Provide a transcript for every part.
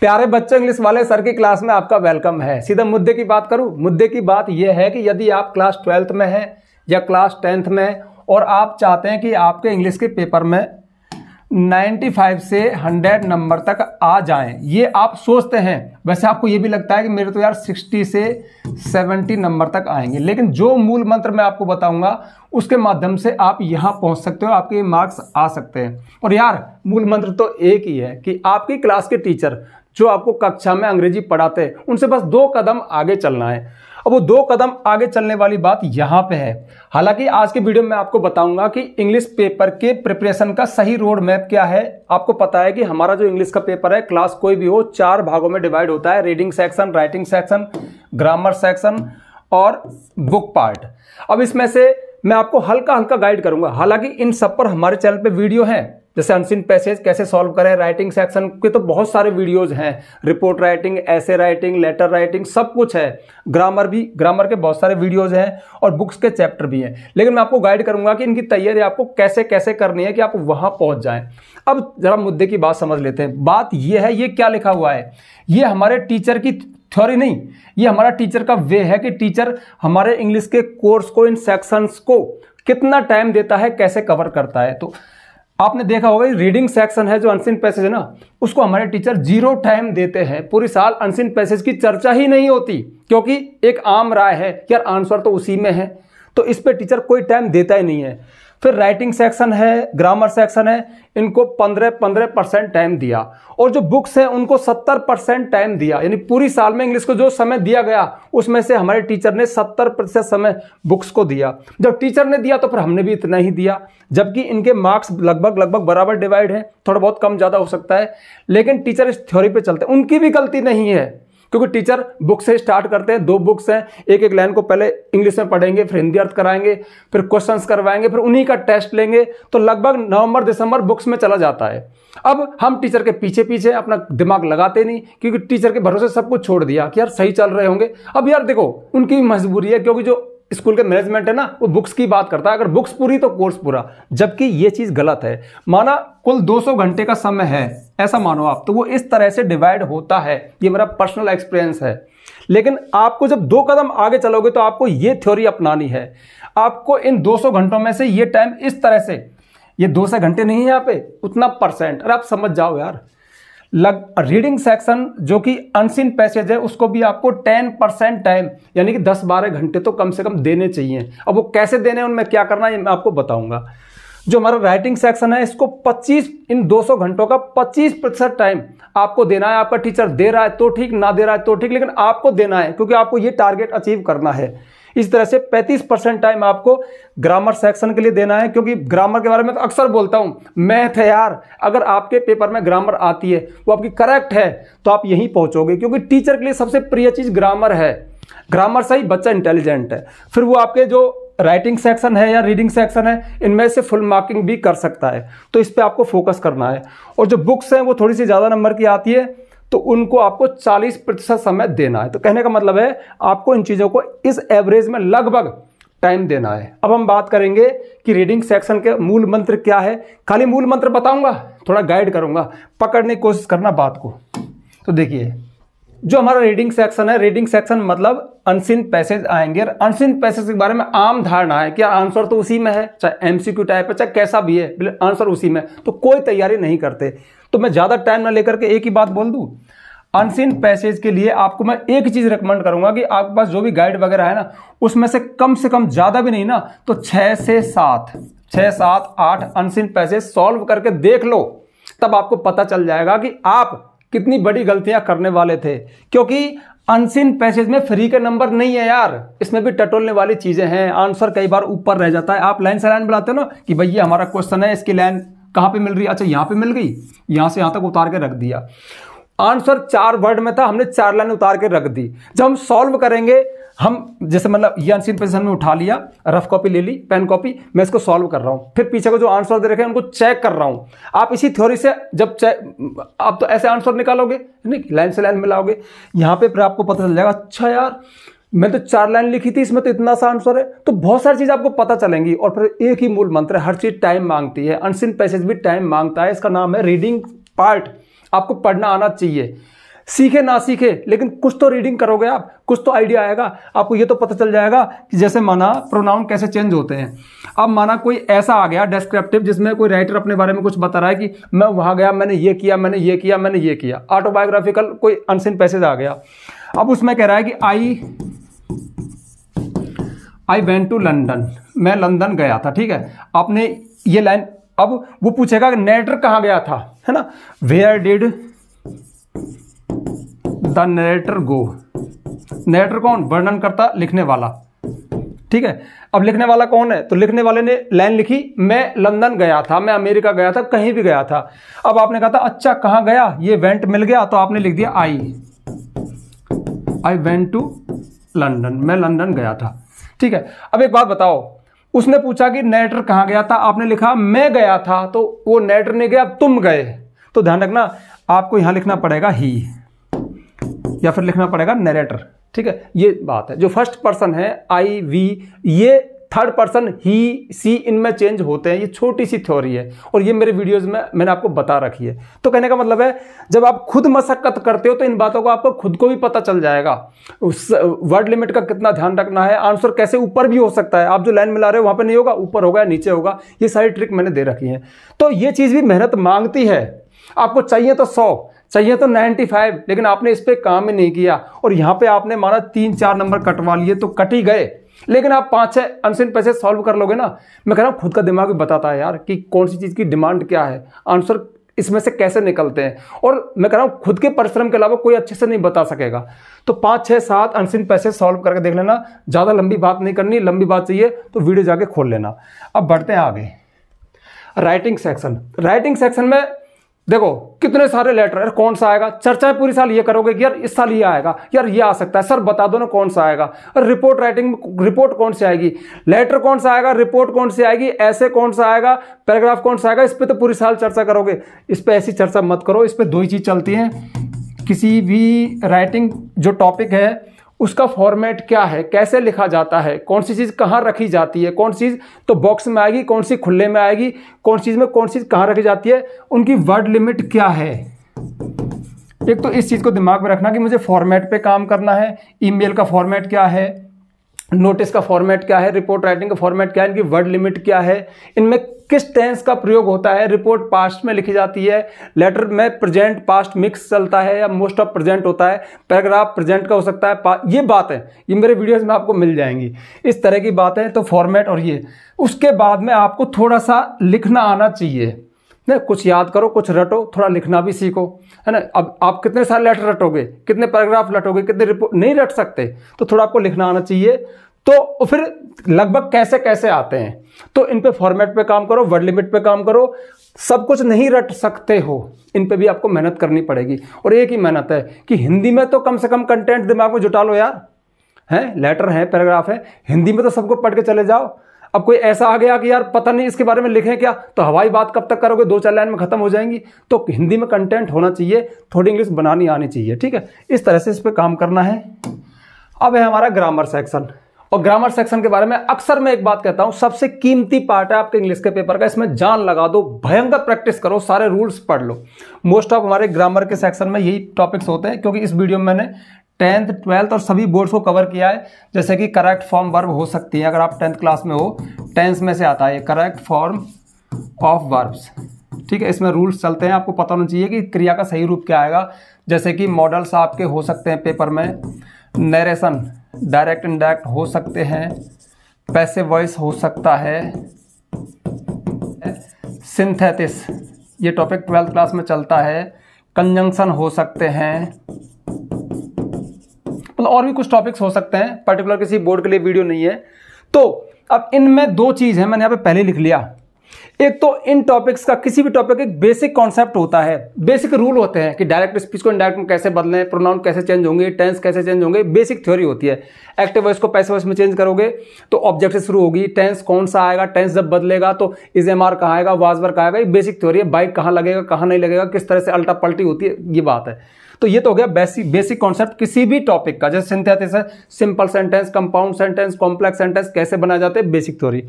प्यारे बच्चों इंग्लिश वाले सर की क्लास में आपका वेलकम है सीधा मुद्दे की बात करूं मुद्दे की बात यह है कि यदि आप क्लास ट्वेल्थ में हैं या क्लास टेंथ में और आप चाहते हैं कि आपके इंग्लिश के पेपर में 95 से 100 नंबर तक आ जाएं ये आप सोचते हैं वैसे आपको ये भी लगता है कि मेरे तो यार 60 से 70 नंबर तक आएंगे लेकिन जो मूल मंत्र मैं आपको बताऊंगा उसके माध्यम से आप यहाँ पहुँच सकते हो आपके मार्क्स आ सकते हैं और यार मूल मंत्र तो एक ही है कि आपकी क्लास के टीचर जो आपको कक्षा में अंग्रेजी पढ़ाते हैं उनसे बस दो कदम आगे चलना है अब वो दो कदम आगे चलने वाली बात यहाँ पे है हालांकि आज के वीडियो में आपको बताऊंगा कि इंग्लिश पेपर के प्रिपरेशन का सही रोड मैप क्या है आपको पता है कि हमारा जो इंग्लिश का पेपर है क्लास कोई भी हो चार भागों में डिवाइड होता है reading section writing section grammar section और बुक पार्ट अब इसमें से मैं आपको हल्का हल्का गाइड करूंगा हालांकि इन सब पर हमारे चैनल पे वीडियो है जैसे अनसिन पैसेज कैसे सॉल्व करें राइटिंग सेक्शन के तो बहुत सारे वीडियोज हैं रिपोर्ट राइटिंग ऐसे राइटिंग लेटर राइटिंग सब कुछ है ग्रामर भी ग्रामर के बहुत सारे वीडियोज हैं और बुक्स के चैप्टर भी हैं लेकिन मैं आपको गाइड करूंगा कि इनकी तैयारी आपको कैसे कैसे करनी है कि आप वहां पहुंच जाए अब जरा मुद्दे की बात समझ लेते हैं बात यह है ये क्या लिखा हुआ है ये हमारे टीचर की थ्योरी नहीं ये हमारा टीचर का वे है कि टीचर हमारे इंग्लिश के कोर्स को इन सेक्शंस को कितना टाइम देता है कैसे कवर करता है तो आपने देखा होगा रीडिंग सेक्शन है जो अनसिन पैसेज है ना उसको हमारे टीचर जीरो टाइम देते हैं पूरी साल अनसिन पैसेज की चर्चा ही नहीं होती क्योंकि एक आम राय है यार आंसर तो उसी में है तो इस पर टीचर कोई टाइम देता ही नहीं है फिर राइटिंग सेक्शन है ग्रामर सेक्शन है इनको पंद्रह पंद्रह परसेंट टाइम दिया और जो बुक्स हैं उनको सत्तर परसेंट टाइम दिया यानी पूरी साल में इंग्लिश को जो समय दिया गया उसमें से हमारे टीचर ने सत्तर प्रतिशत समय बुक्स को दिया जब टीचर ने दिया तो फिर हमने भी इतना ही दिया जबकि इनके मार्क्स लगभग लगभग बराबर डिवाइड है थोड़ा बहुत कम ज़्यादा हो सकता है लेकिन टीचर इस थ्योरी पर चलते उनकी भी गलती नहीं है क्योंकि टीचर बुक से स्टार्ट करते हैं दो बुक्स हैं एक एक लाइन को पहले इंग्लिश में पढ़ेंगे फिर हिंदी अर्थ कराएंगे फिर क्वेश्चंस करवाएंगे फिर उन्हीं का टेस्ट लेंगे तो लगभग नवंबर दिसंबर बुक्स में चला जाता है अब हम टीचर के पीछे पीछे अपना दिमाग लगाते नहीं क्योंकि टीचर के भरोसे सब कुछ छोड़ दिया कि यार सही चल रहे होंगे अब यार देखो उनकी मजबूरी है क्योंकि जो स्कूल के मैनेजमेंट है ना वो बुक्स की बात करता है अगर बुक्स पूरी तो कोर्स पूरा जबकि ये चीज़ गलत है माना कुल 200 घंटे का समय है ऐसा मानो आप तो वो इस तरह से डिवाइड होता है ये मेरा पर्सनल एक्सपीरियंस है लेकिन आपको जब दो कदम आगे चलोगे तो आपको ये थ्योरी अपनानी है आपको इन 200 घंटों में से ये टाइम इस तरह से ये दो सौ घंटे नहीं है यहाँ पे उतना परसेंट अरे आप समझ जाओ यार लग रीडिंग सेक्शन जो कि अनसिन पैसेज है उसको भी आपको 10 परसेंट टाइम यानी कि 10-12 घंटे तो कम से कम देने चाहिए अब वो कैसे देने उनमें क्या करना है मैं आपको बताऊंगा जो हमारा राइटिंग सेक्शन है इसको 25 इन 200 घंटों का 25 प्रतिशत टाइम आपको देना है आपका टीचर दे रहा है तो ठीक ना दे रहा है तो ठीक लेकिन आपको देना है क्योंकि आपको ये टारगेट अचीव करना है इस तरह से 35 परसेंट टाइम आपको ग्रामर सेक्शन के लिए देना है क्योंकि ग्रामर के बारे में तो अक्सर बोलता हूं मैथ है यार अगर आपके पेपर में ग्रामर आती है वो आपकी करेक्ट है तो आप यहीं पहुंचोगे क्योंकि टीचर के लिए सबसे प्रिय चीज़ ग्रामर है ग्रामर से ही बच्चा इंटेलिजेंट है फिर वो आपके जो राइटिंग सेक्शन है या रीडिंग सेक्शन है इनमें से फुल मार्किंग भी कर सकता है तो इस पर आपको फोकस करना है और जो बुक्स हैं वो थोड़ी सी ज़्यादा नंबर की आती है तो उनको आपको 40 प्रतिशत समय देना है तो कहने का मतलब है आपको इन चीज़ों को इस एवरेज में लगभग टाइम देना है अब हम बात करेंगे कि रीडिंग सेक्शन के मूल मंत्र क्या है खाली मूल मंत्र बताऊंगा थोड़ा गाइड करूंगा पकड़ने की कोशिश करना बात को तो देखिए जो हमारा रीडिंग सेक्शन है रीडिंग सेक्शन मतलब अनसिन पैसेज आएंगे और अनसिन पैसेज के बारे में आम धारणा है कि आंसर तो उसी में है चाहे एमसीक्यू टाइप है चाहे कैसा भी है आंसर उसी में तो कोई तैयारी नहीं करते तो मैं ज़्यादा टाइम ना लेकर के एक ही बात बोल दू अनसिन पैसेज के लिए आपको मैं एक चीज़ रिकमेंड करूंगा कि आपके पास जो भी गाइड वगैरह है ना उसमें से कम से कम ज़्यादा भी नहीं ना तो छः से सात छः सात आठ अनसिन पैसेज सॉल्व करके देख लो तब आपको पता चल जाएगा कि आप कितनी बड़ी गलतियां करने वाले थे क्योंकि अनसिन पैसेज में फ्री के नंबर नहीं है यार इसमें भी टटोलने वाली चीजें हैं आंसर कई बार ऊपर रह जाता है आप लाइन से लाइन बुलाते हो ना कि भैया हमारा क्वेश्चन है इसकी लाइन कहां पे मिल रही है अच्छा यहां पे मिल गई यहां से यहां तक उतार के रख दिया आंसर चार वर्ड में था हमने चार लाइन उतार के रख दी जब हम सॉल्व करेंगे हम जैसे मतलब ये अनसीन पोजिशन में उठा लिया रफ कॉपी ले ली पेन कॉपी मैं इसको सॉल्व कर रहा हूँ फिर पीछे को जो आंसर दे रखे हैं उनको चेक कर रहा हूँ आप इसी थ्योरी से जब चेक आप तो ऐसे आंसर निकालोगे नहीं लाइन से लाइन मिलाओगे यहाँ पे फिर आपको पता चल जाएगा अच्छा यार मैं तो चार लाइन लिखी थी इसमें तो इतना सा आंसर है तो बहुत सारी चीज़ आपको पता चलेंगी और फिर एक ही मूल मंत्र है हर चीज़ टाइम मांगती है अनसिन पैसेज भी टाइम मांगता है इसका नाम है रीडिंग पार्ट आपको पढ़ना आना चाहिए सीखे ना सीखे लेकिन कुछ तो रीडिंग करोगे आप कुछ तो आइडिया आएगा आपको ये तो पता चल जाएगा कि जैसे माना प्रोनाउन कैसे चेंज होते हैं अब माना कोई ऐसा आ गया डेस्क्रिप्टिव जिसमें कोई राइटर अपने बारे में कुछ बता रहा है कि मैं वहाँ गया मैंने ये किया मैंने ये किया मैंने ये किया ऑटोबायोग्राफिकल कोई अनसिन पैसेज आ गया अब उसमें कह रहा है कि I I went to London मैं लंदन गया था ठीक है आपने ये लाइन अब वो पूछेगा कि नेटर कहाँ गया था है ना where did the narrator go narrator कौन वर्णन करता लिखने वाला ठीक है अब लिखने वाला कौन है तो लिखने वाले ने लाइन लिखी मैं लंदन गया था मैं अमेरिका गया था कहीं भी गया था अब आपने कहा था अच्छा कहां गया ये वेंट मिल गया तो आपने लिख दिया I I went to London मैं लंदन गया था ठीक है अब एक बात बताओ उसने पूछा कि नेटर कहां गया था आपने लिखा मैं गया था तो वो नेटर नहीं गया तुम गए तो ध्यान रखना आपको यहां लिखना पड़ेगा ही या फिर लिखना पड़ेगा नरेटर ठीक है ये बात है जो फर्स्ट पर्सन है आई वी ये थर्ड पर्सन ही सी इनमें चेंज होते हैं ये छोटी सी थ्योरी है और ये मेरे वीडियोस में मैंने आपको बता रखी है तो कहने का मतलब है जब आप खुद मशक्क़त करते हो तो इन बातों को आपको खुद को भी पता चल जाएगा उस वर्ड लिमिट का कितना ध्यान रखना है आंसर कैसे ऊपर भी हो सकता है आप जो लाइन मिला रहे हो वहां पर नहीं होगा ऊपर होगा या नीचे होगा ये सारी ट्रिक मैंने दे रखी है तो ये चीज़ भी मेहनत मांगती है आपको चाहिए तो सौ चाहिए तो 95 लेकिन आपने इस पर काम ही नहीं किया और यहाँ पे आपने माना तीन चार नंबर कटवा लिए तो कट ही गए लेकिन आप पाँच छः अनसिन पैसे सॉल्व कर लोगे ना मैं कह रहा हूँ खुद का दिमाग भी बताता है यार कि कौन सी चीज़ की डिमांड क्या है आंसर इसमें से कैसे निकलते हैं और मैं कह रहा हूँ खुद के परिश्रम के अलावा कोई अच्छे से नहीं बता सकेगा तो पाँच छः सात अनसिन पैसे सॉल्व करके देख लेना ज़्यादा लंबी बात नहीं करनी लंबी बात चाहिए तो वीडियो जाके खोल लेना अब बढ़ते हैं आगे राइटिंग सेक्शन राइटिंग सेक्शन में देखो कितने सारे लेटर यार कौन सा आएगा चर्चाएं पूरी साल ये करोगे कि यार इस साल ये आएगा यार ये आ सकता है सर बता दो ना कौन सा आएगा और रिपोर्ट राइटिंग रिपोर्ट कौन सी आएगी लेटर कौन सा आएगा रिपोर्ट कौन सी आएगी ऐसे कौन सा आएगा पैराग्राफ कौन सा आएगा इस पर तो पूरी साल चर्चा करोगे इस पर ऐसी चर्चा मत करो इस पर दो ही चीज़ चलती है किसी भी राइटिंग जो टॉपिक है उसका फॉर्मेट क्या है कैसे लिखा जाता है कौन सी चीज़ कहाँ रखी जाती है कौन सी चीज़ तो बॉक्स में आएगी कौन सी खुले में आएगी कौन चीज़ में कौन सी कहाँ रखी जाती है उनकी वर्ड लिमिट क्या है एक तो इस चीज़ को दिमाग में रखना कि मुझे फॉर्मेट पे काम करना है ईमेल का फॉर्मेट क्या है नोटिस का फॉर्मेट क्या है रिपोर्ट राइटिंग का फॉर्मेट क्या है इनकी वर्ड लिमिट क्या है इनमें किस टेंस का प्रयोग होता है रिपोर्ट पास्ट में लिखी जाती है लेटर में प्रेजेंट पास्ट मिक्स चलता है या मोस्ट ऑफ प्रेजेंट होता है पैराग्राफ प्रेजेंट का हो सकता है ये बातें ये मेरे वीडियोस में आपको मिल जाएंगी इस तरह की बातें तो फॉर्मेट और ये उसके बाद में आपको थोड़ा सा लिखना आना चाहिए ना कुछ याद करो कुछ रटो थोड़ा लिखना भी सीखो है ना अब आप कितने सारे लेटर रटोगे कितने पैराग्राफ रटोगे कितने रिपोर्ट नहीं रट सकते तो थोड़ा आपको लिखना आना चाहिए तो फिर लगभग कैसे कैसे आते हैं तो इन पे फॉर्मेट पे काम करो वर्ड लिमिट पे काम करो सब कुछ नहीं रट सकते हो इन पे भी आपको मेहनत करनी पड़ेगी और एक ही मेहनत है कि हिंदी में तो कम से कम कंटेंट दिमाग में जुटा लो यार हैं लेटर हैं पैराग्राफ है हिंदी में तो सबको पढ़ के चले जाओ अब कोई ऐसा आ गया कि यार पता नहीं इसके बारे में लिखें क्या तो हवाई बात कब तक करोगे दो चार लाइन में खत्म हो जाएंगी तो हिंदी में कंटेंट होना चाहिए थोड़ी इंग्लिश बनानी आनी चाहिए ठीक है इस तरह से इस पर काम करना है अब है हमारा ग्रामर सेक्शन और ग्रामर सेक्शन के बारे में अक्सर मैं एक बात कहता हूं सबसे कीमती पार्ट है आपके इंग्लिश के पेपर का इसमें जान लगा दो भयंकर प्रैक्टिस करो सारे रूल्स पढ़ लो मोस्ट ऑफ हमारे ग्रामर के सेक्शन में यही टॉपिक्स होते हैं क्योंकि इस वीडियो में मैंने टेंथ ट्वेल्थ और सभी बोर्ड्स को कवर किया है जैसे कि करेक्ट फॉर्म वर्ब हो सकती है अगर आप टेंथ क्लास में हो टेंथ में से आता है करेक्ट फॉर्म ऑफ वर्ब्स ठीक है इसमें रूल्स चलते हैं आपको पता होना चाहिए कि क्रिया का सही रूप क्या आएगा जैसे कि मॉडल्स आपके हो सकते हैं पेपर में नरेशन डायरेक्ट डायरेक्ट हो सकते हैं पैसे वॉइस हो सकता है सिंथेटिस ये टॉपिक ट्वेल्थ क्लास में चलता है कंजंक्शन हो सकते हैं मतलब और भी कुछ टॉपिक्स हो सकते हैं पर्टिकुलर किसी बोर्ड के लिए वीडियो नहीं है तो अब इनमें दो चीज़ है मैंने यहां पे पहले लिख लिया एक तो इन टॉपिक्स का किसी भी टॉपिक एक बेसिक कॉन्सेप्ट होता है बेसिक रूल होते हैं कि डायरेक्ट स्पीच को इंडायरेक्ट में कैसे बदलें प्रोनाउन कैसे चेंज होंगे टेंस कैसे चेंज होंगे बेसिक थ्योरी होती है एक्टिव वॉइस को पैसे वॉइस में चेंज करोगे तो ऑब्जेक्ट शुरू होगी टेंस कौन सा आएगा टेंस जब बदलेगा तो इज एम आर कहाँ आएगा वाजबर कहाँ आएगा ये बेसिक थ्योरी है बाइक कहाँ लगेगा कहाँ नहीं लगेगा किस तरह से अल्टा पल्टी होती है ये बात है तो ये तो हो गया बेसिक बेसिक कॉन्सेप्ट किसी भी टॉपिक का जैसे सिंथेटिस है simple sentence compound sentence complex sentence कैसे बनाए जाते हैं बेसिक थ्योरी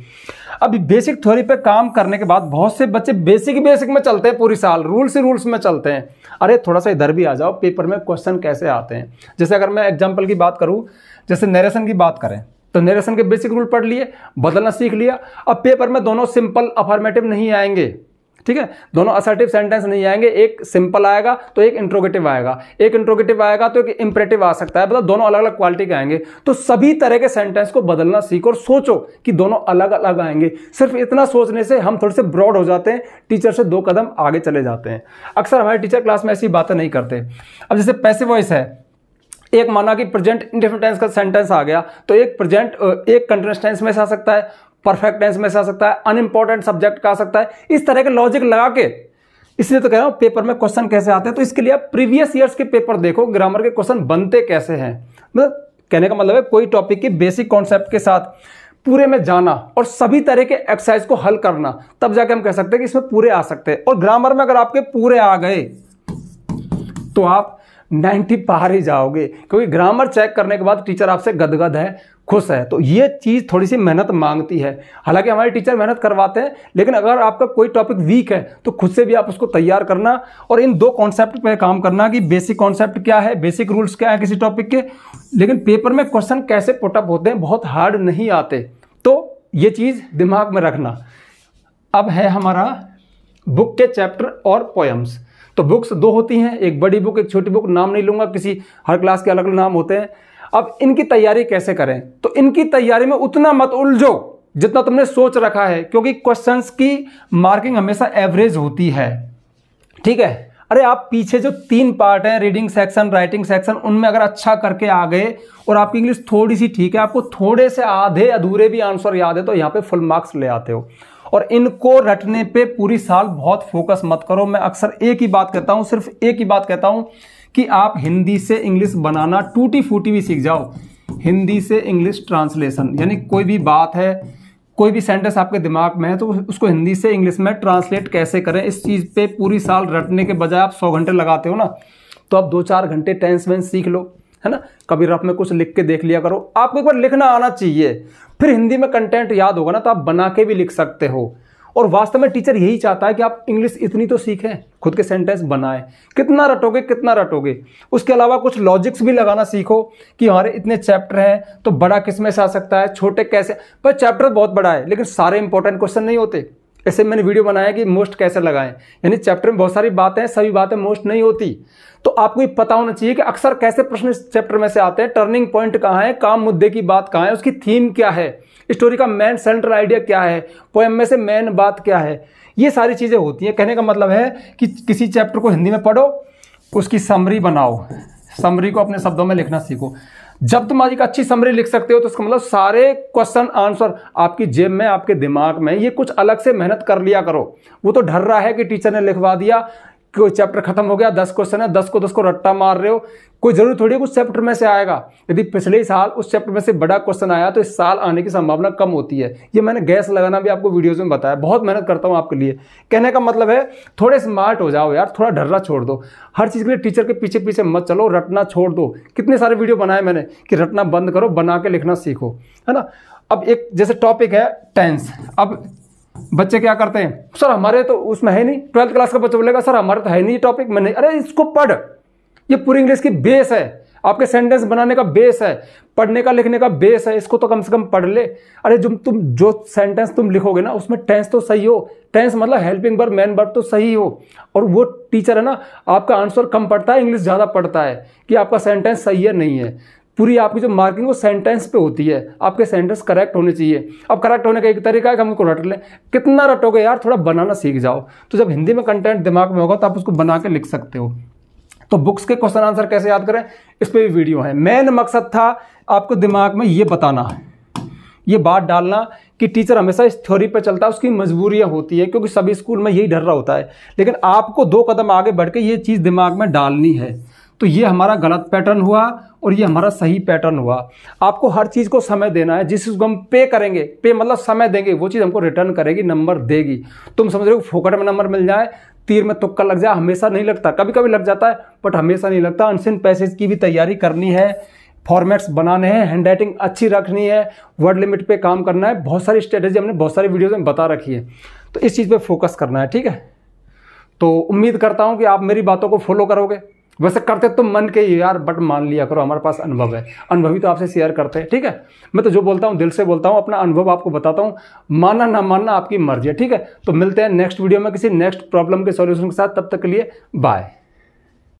अब बेसिक थ्योरी पे काम करने के बाद बहुत से बच्चे बेसिक बेसिक में चलते हैं पूरी साल रूल्स ही रूल्स में चलते हैं अरे थोड़ा सा इधर भी आ जाओ पेपर में क्वेश्चन कैसे आते हैं जैसे अगर मैं एग्जाम्पल की बात करूँ जैसे नरेशन की बात करें तो नरेशन के बेसिक रूल पढ़ लिए बदलना सीख लिया अब पेपर में दोनों सिंपल अफॉर्मेटिव नहीं आएंगे ठीक है दोनों असर्टिव सेंटेंस नहीं आएंगे एक सिंपल आएगा तो एक इंट्रोगेटिव आएगा एक इंट्रोगेटिव आएगा तो एक इंपरेटिव आ सकता है मतलब दोनों अलग अलग क्वालिटी के आएंगे तो सभी तरह के सेंटेंस को बदलना सीखो और सोचो कि दोनों अलग अलग आएंगे सिर्फ इतना सोचने से हम थोड़े से ब्रॉड हो जाते हैं टीचर से दो कदम आगे चले जाते हैं अक्सर हमारे टीचर क्लास में ऐसी बातें नहीं करते अब जैसे पैसे वॉइस है एक माना कि प्रेजेंट टेंस का सेंटेंस आ गया तो एक प्रेजेंट एक कंटिन्यूस टेंस में से आ सकता है परफेक्ट टेंस में से आ सकता है अनइम्पॉर्टेंट सब्जेक्ट का आ सकता है इस तरह के लॉजिक लगा के इसलिए तो कह रहा हूं पेपर में क्वेश्चन कैसे आते हैं तो इसके लिए आप प्रीवियस ईयर्स के पेपर देखो ग्रामर के क्वेश्चन बनते कैसे हैं मतलब कहने का मतलब है कोई टॉपिक के बेसिक कॉन्सेप्ट के साथ पूरे में जाना और सभी तरह के एक्सरसाइज को हल करना तब जाके हम कह सकते हैं कि इसमें पूरे आ सकते हैं और ग्रामर में अगर आपके पूरे आ गए तो आप नाइन्टी पार ही जाओगे क्योंकि ग्रामर चेक करने के बाद टीचर आपसे गदगद है खुश है तो ये चीज़ थोड़ी सी मेहनत मांगती है हालांकि हमारे टीचर मेहनत करवाते हैं लेकिन अगर आपका कोई टॉपिक वीक है तो खुद से भी आप उसको तैयार करना और इन दो कॉन्सेप्ट पे काम करना कि बेसिक कॉन्सेप्ट क्या है बेसिक रूल्स क्या है किसी टॉपिक के लेकिन पेपर में क्वेश्चन कैसे पुटअप होते हैं बहुत हार्ड नहीं आते तो ये चीज़ दिमाग में रखना अब है हमारा बुक के चैप्टर और पोएम्स तो बुक्स दो होती हैं एक बड़ी बुक एक छोटी बुक नाम नहीं लूंगा किसी हर क्लास के अलग अलग नाम होते हैं अब इनकी तैयारी कैसे करें तो इनकी तैयारी में उतना मत उलझो जितना तुमने सोच रखा है क्योंकि क्वेश्चंस की मार्किंग हमेशा एवरेज होती है ठीक है अरे आप पीछे जो तीन पार्ट हैं रीडिंग सेक्शन राइटिंग सेक्शन उनमें अगर अच्छा करके आ गए और आपकी इंग्लिश थोड़ी सी ठीक है आपको थोड़े से आधे अधूरे भी आंसर याद है तो यहाँ पे फुल मार्क्स ले आते हो और इनको रटने पे पूरी साल बहुत फोकस मत करो मैं अक्सर एक ही बात कहता हूँ सिर्फ एक ही बात कहता हूँ कि आप हिंदी से इंग्लिश बनाना टूटी फूटी भी सीख जाओ हिंदी से इंग्लिश ट्रांसलेशन यानी कोई भी बात है कोई भी सेंटेंस आपके दिमाग में है तो उसको हिंदी से इंग्लिश में ट्रांसलेट कैसे करें इस चीज़ पे पूरी साल रटने के बजाय आप सौ घंटे लगाते हो ना तो आप दो चार घंटे टेंस वेंस सीख लो है ना कभी रफ में कुछ लिख के देख लिया करो आपको एक बार लिखना आना चाहिए फिर हिंदी में कंटेंट याद होगा ना तो आप बना के भी लिख सकते हो और वास्तव में टीचर यही चाहता है कि आप इंग्लिश इतनी तो सीखें खुद के सेंटेंस बनाएं कितना रटोगे कितना रटोगे उसके अलावा कुछ लॉजिक्स भी लगाना सीखो कि हमारे इतने चैप्टर हैं तो बड़ा किस में से आ सकता है छोटे कैसे पर चैप्टर बहुत बड़ा है लेकिन सारे इंपॉर्टेंट क्वेश्चन नहीं होते ऐसे मैंने वीडियो बनाया कि मोस्ट कैसे लगाएं यानी चैप्टर में बहुत सारी बातें हैं सभी बातें मोस्ट नहीं होती तो आपको ये पता होना चाहिए कि अक्सर कैसे प्रश्न इस चैप्टर में से आते हैं टर्निंग पॉइंट कहाँ है काम मुद्दे की बात कहाँ है उसकी थीम क्या है स्टोरी का मेन सेंट्रल आइडिया क्या है पोएम में से मेन बात क्या है ये सारी चीज़ें होती हैं कहने का मतलब है कि किसी चैप्टर को हिंदी में पढ़ो उसकी समरी बनाओ समरी को अपने शब्दों में लिखना सीखो जब तुम आज एक अच्छी समरी लिख सकते हो तो उसका मतलब सारे क्वेश्चन आंसर आपकी जेब में आपके दिमाग में ये कुछ अलग से मेहनत कर लिया करो वो तो ढर रहा है कि टीचर ने लिखवा दिया कोई चैप्टर खत्म हो गया दस क्वेश्चन है दस को दस को रट्टा मार रहे हो कोई जरूरी थोड़ी है कुछ चैप्टर में से आएगा यदि पिछले साल उस चैप्टर में से बड़ा क्वेश्चन आया तो इस साल आने की संभावना कम होती है ये मैंने गैस लगाना भी आपको वीडियोज में बताया बहुत मेहनत करता हूँ आपके लिए कहने का मतलब है थोड़े स्मार्ट हो जाओ यार थोड़ा डर्रा छोड़ दो हर चीज़ के लिए टीचर के पीछे पीछे मत चलो रटना छोड़ दो कितने सारे वीडियो बनाए मैंने कि रटना बंद करो बना के लिखना सीखो है ना अब एक जैसे टॉपिक है टेंस अब बच्चे क्या करते हैं सर हमारे तो उसमें है नहीं ट्वेल्थ क्लास का बच्चा बोलेगा सर हमारे तो है नहीं टॉपिक मैंने अरे इसको पढ़ ये पूरी इंग्लिश की बेस है आपके सेंटेंस बनाने का बेस है पढ़ने का लिखने का बेस है इसको तो कम से कम पढ़ ले अरे जो तुम जो सेंटेंस तुम लिखोगे ना उसमें टेंस तो सही हो टेंस मतलब हेल्पिंग वर्ब मैन वर्ब तो सही हो और वो टीचर है ना आपका आंसर कम पढ़ता है इंग्लिश ज़्यादा पढ़ता है कि आपका सेंटेंस सही है नहीं है पूरी आपकी जो मार्किंग वो सेंटेंस पे होती है आपके सेंटेंस करेक्ट होने चाहिए अब करेक्ट होने का एक तरीका है कि हम उसको रट लें कितना रटोगे यार थोड़ा बनाना सीख जाओ तो जब हिंदी में कंटेंट दिमाग में होगा तो आप उसको बना के लिख सकते हो तो बुक्स के क्वेश्चन आंसर कैसे याद करें इस पर भी वीडियो है मेन मकसद था आपको दिमाग में ये बताना ये बात डालना कि टीचर हमेशा इस थ्योरी पर चलता है उसकी मजबूरियाँ होती है क्योंकि सभी स्कूल में यही डर रहा होता है लेकिन आपको दो कदम आगे बढ़ के ये चीज़ दिमाग में डालनी है तो ये हमारा गलत पैटर्न हुआ और ये हमारा सही पैटर्न हुआ आपको हर चीज़ को समय देना है जिस चीज़ को हम पे करेंगे पे मतलब समय देंगे वो चीज़ हमको रिटर्न करेगी नंबर देगी तुम समझ रहे हो फोकट में नंबर मिल जाए तीर में तुक्का लग जाए हमेशा नहीं लगता कभी कभी लग जाता है बट हमेशा नहीं लगता अनसिन पैसेज की भी तैयारी करनी है फॉर्मेट्स बनाने हैं हैंड राइटिंग अच्छी रखनी है वर्ड लिमिट पे काम करना है बहुत सारी स्ट्रेटेजी हमने बहुत सारी वीडियोज़ में बता रखी है तो इस चीज़ पे फोकस करना है ठीक है तो उम्मीद करता हूँ कि आप मेरी बातों को फॉलो करोगे वैसे करते तो मन के यार बट मान लिया करो हमारे पास अनुभव है अनुभवी तो आपसे शेयर करते हैं ठीक है मैं तो जो बोलता हूँ दिल से बोलता हूँ अपना अनुभव आपको बताता हूँ मानना ना मानना आपकी मर्जी है ठीक है तो मिलते हैं नेक्स्ट वीडियो में किसी नेक्स्ट प्रॉब्लम के सॉल्यूशन के साथ तब तक के लिए बाय